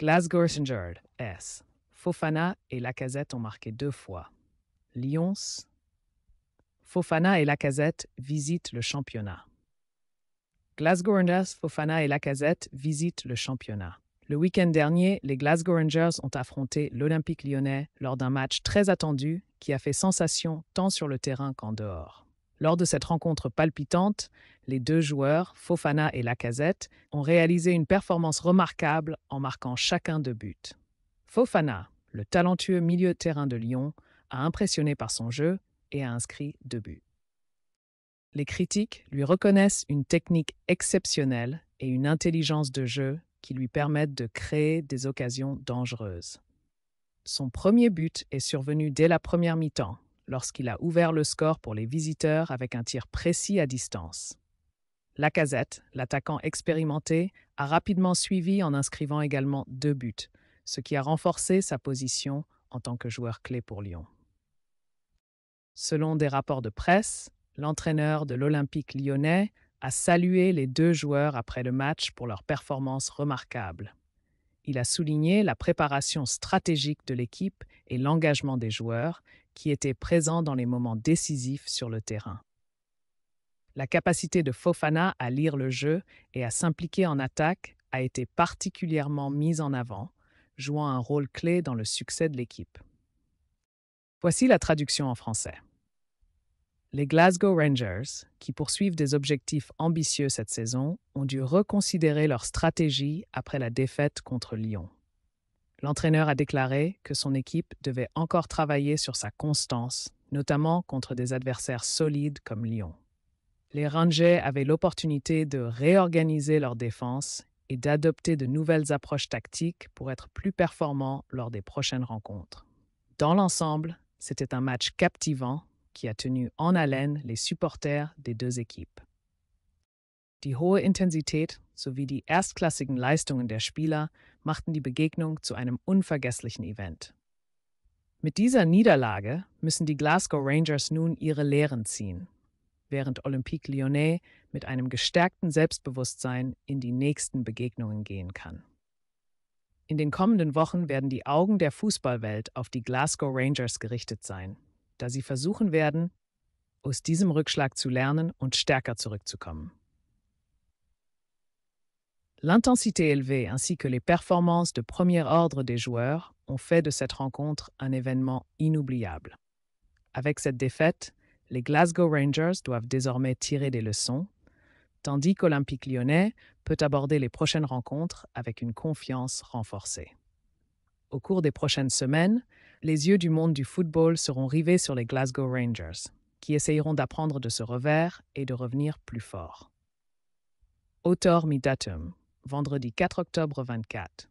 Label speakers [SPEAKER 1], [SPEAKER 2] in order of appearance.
[SPEAKER 1] Glasgow Rangers, Fofana et Lacazette ont marqué deux fois. Lyons. Fofana et Lacazette visitent le championnat. Glasgow Rangers, Fofana et Lacazette visitent le championnat. Le week-end dernier, les Glasgow Rangers ont affronté l'Olympique lyonnais lors d'un match très attendu qui a fait sensation tant sur le terrain qu'en dehors. Lors de cette rencontre palpitante, les deux joueurs, Fofana et Lacazette, ont réalisé une performance remarquable en marquant chacun deux buts. Fofana, le talentueux milieu de terrain de Lyon, a impressionné par son jeu et a inscrit deux buts. Les critiques lui reconnaissent une technique exceptionnelle et une intelligence de jeu qui lui permettent de créer des occasions dangereuses. Son premier but est survenu dès la première mi-temps, lorsqu'il a ouvert le score pour les visiteurs avec un tir précis à distance. Lacazette, l'attaquant expérimenté, a rapidement suivi en inscrivant également deux buts, ce qui a renforcé sa position en tant que joueur clé pour Lyon. Selon des rapports de presse, l'entraîneur de l'Olympique lyonnais a salué les deux joueurs après le match pour leur performance remarquable. Il a souligné la préparation stratégique de l'équipe et l'engagement des joueurs qui étaient présents dans les moments décisifs sur le terrain. La capacité de Fofana à lire le jeu et à s'impliquer en attaque a été particulièrement mise en avant, jouant un rôle clé dans le succès de l'équipe. Voici la traduction en français. Les Glasgow Rangers, qui poursuivent des objectifs ambitieux cette saison, ont dû reconsidérer leur stratégie après la défaite contre Lyon. L'entraîneur a déclaré que son équipe devait encore travailler sur sa constance, notamment contre des adversaires solides comme Lyon. Les Rangers avaient l'opportunité de réorganiser leur défense et d'adopter de nouvelles approches tactiques pour être plus performants lors des prochaines rencontres. Dans l'ensemble, c'était un match captivant qui a tenu en haleine les supporters des deux équipes. Die hohe Intensität sowie die erstklassigen Leistungen der Spieler machten die Begegnung zu einem unvergesslichen Event. Mit dieser Niederlage müssen die Glasgow Rangers nun ihre Lehren ziehen, während Olympique Lyonnais mit einem gestärkten Selbstbewusstsein in die nächsten Begegnungen gehen kann. In den kommenden Wochen werden die Augen der Fußballwelt auf die Glasgow Rangers gerichtet sein, da sie versuchen werden, aus diesem Rückschlag zu lernen und stärker zurückzukommen. L'intensité élevée ainsi que les performances de premier ordre des joueurs ont fait de cette rencontre un événement inoubliable. Avec cette défaite, les Glasgow Rangers doivent désormais tirer des leçons, tandis qu'Olympique lyonnais peut aborder les prochaines rencontres avec une confiance renforcée. Au cours des prochaines semaines, les yeux du monde du football seront rivés sur les Glasgow Rangers, qui essayeront d'apprendre de ce revers et de revenir plus fort. Autor Midatum vendredi 4 octobre 24.